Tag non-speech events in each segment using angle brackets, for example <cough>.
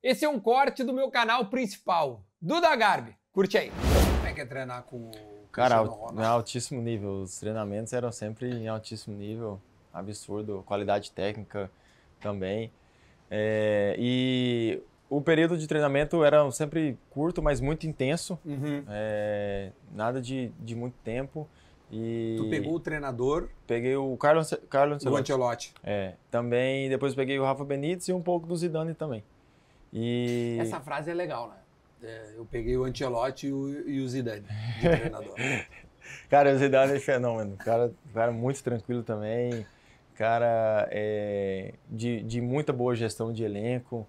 Esse é um corte do meu canal principal, Duda Garbi. Curte aí. Como é que é treinar com o Cara, Ronaldo? É altíssimo nível. Os treinamentos eram sempre em altíssimo nível, absurdo, qualidade técnica também. É, e o período de treinamento era sempre curto, mas muito intenso. Uhum. É, nada de, de muito tempo. E tu pegou o treinador? Peguei o Carlos Carlos Ancelotti. É, também depois peguei o Rafa Benítez e um pouco do Zidane também. E... Essa frase é legal, né? É, eu peguei o Antelote e o, e o Zidane de <laughs> treinador. cara, o Zidane é fenômeno. Cara, cara é muito tranquilo também. Cara é, de, de muita boa gestão de elenco.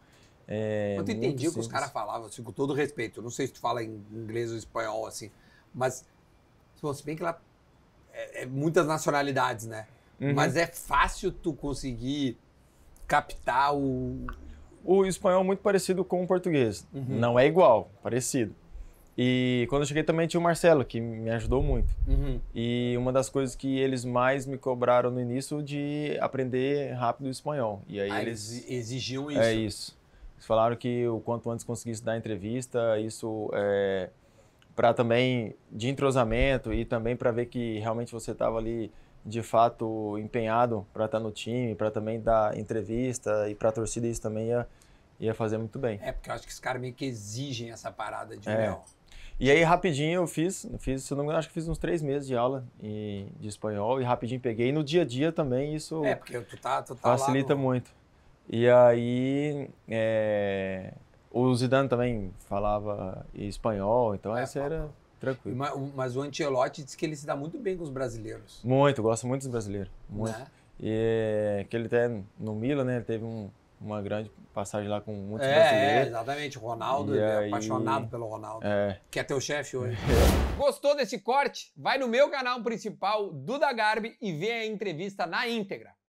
É, eu entendi o que os caras falavam, assim, com todo respeito. Eu não sei se tu fala em inglês ou espanhol, assim. Mas, se bem que lá é, é muitas nacionalidades, né? Uhum. Mas é fácil tu conseguir captar o, o espanhol é muito parecido com o português. Uhum. Não é igual, parecido. E quando eu cheguei também tinha o Marcelo, que me ajudou muito. Uhum. E uma das coisas que eles mais me cobraram no início de aprender rápido o espanhol. E aí ah, eles exigiam é isso. É isso. Eles falaram que o quanto antes conseguisse dar entrevista, isso é, para também de entrosamento e também para ver que realmente você estava ali de fato empenhado para estar tá no time, para também dar entrevista e para a torcida isso também ia, ia fazer muito bem. É, porque eu acho que os caras meio que exigem essa parada de é. E aí rapidinho eu fiz, fiz, se não me engano, acho que fiz uns três meses de aula de espanhol e rapidinho peguei. E no dia a dia também isso é, porque tu tá, tu tá facilita no... muito. E aí é, o Zidane também falava espanhol, então é, essa era tranquilo. Mas, mas, o Ancelotti diz que ele se dá muito bem com os brasileiros. Muito, gosta muito dos brasileiros. Muito. Né? E que ele até no Milan, né? Ele teve um, uma grande passagem lá com muitos é, brasileiros. É, exatamente. O Ronaldo, ele é apaixonado pelo Ronaldo. É. Que é teu chefe hoje. <laughs> É. Gostou desse corte? Vai no meu canal principal, Duda Garbi, e vê a entrevista na íntegra.